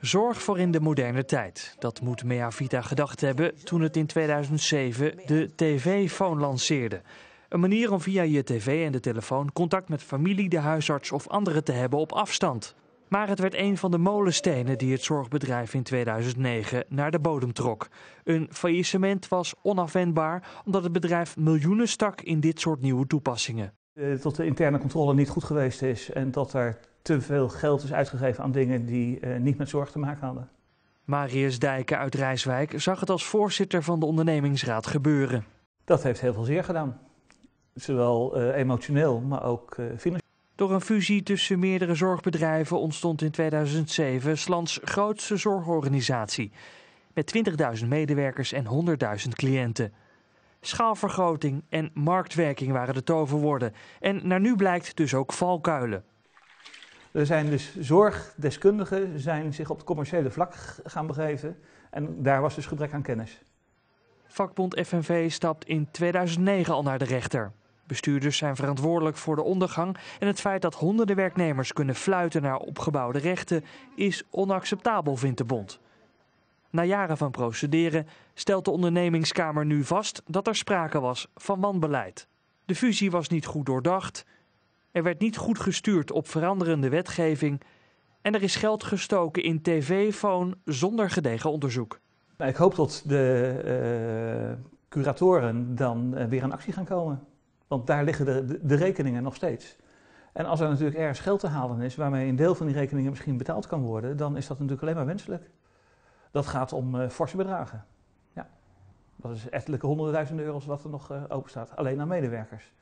Zorg voor in de moderne tijd. Dat moet Mea Vita gedacht hebben toen het in 2007 de TV-foon lanceerde. Een manier om via je tv en de telefoon contact met familie, de huisarts of anderen te hebben op afstand. Maar het werd een van de molenstenen die het zorgbedrijf in 2009 naar de bodem trok. Een faillissement was onafwendbaar omdat het bedrijf miljoenen stak in dit soort nieuwe toepassingen. Eh, dat de interne controle niet goed geweest is en dat er te veel geld is uitgegeven aan dingen die eh, niet met zorg te maken hadden. Marius Dijken uit Rijswijk zag het als voorzitter van de ondernemingsraad gebeuren. Dat heeft heel veel zeer gedaan. Zowel eh, emotioneel, maar ook uh, financieel. Door een fusie tussen meerdere zorgbedrijven ontstond in 2007 Slans grootste zorgorganisatie. Met 20.000 medewerkers en 100.000 cliënten. Schaalvergroting en marktwerking waren de toverwoorden. En naar nu blijkt dus ook valkuilen. Er zijn dus zorgdeskundigen zijn zich op het commerciële vlak gaan begeven. En daar was dus gebrek aan kennis. Vakbond FNV stapt in 2009 al naar de rechter. Bestuurders zijn verantwoordelijk voor de ondergang en het feit dat honderden werknemers kunnen fluiten naar opgebouwde rechten is onacceptabel, vindt de bond. Na jaren van procederen stelt de ondernemingskamer nu vast dat er sprake was van wanbeleid. De fusie was niet goed doordacht, er werd niet goed gestuurd op veranderende wetgeving. En er is geld gestoken in tv-foon zonder gedegen onderzoek. Ik hoop dat de eh, curatoren dan eh, weer aan actie gaan komen. Want daar liggen de, de, rekeningen nog steeds. En als er natuurlijk ergens geld te halen is waarmee een deel van die rekeningen misschien betaald kan worden, dan is dat natuurlijk alleen maar wenselijk. Dat gaat om uh, forse bedragen. Ja. Dat is ettelijke honderdduizenden euro's wat er nog open staat, alleen aan medewerkers.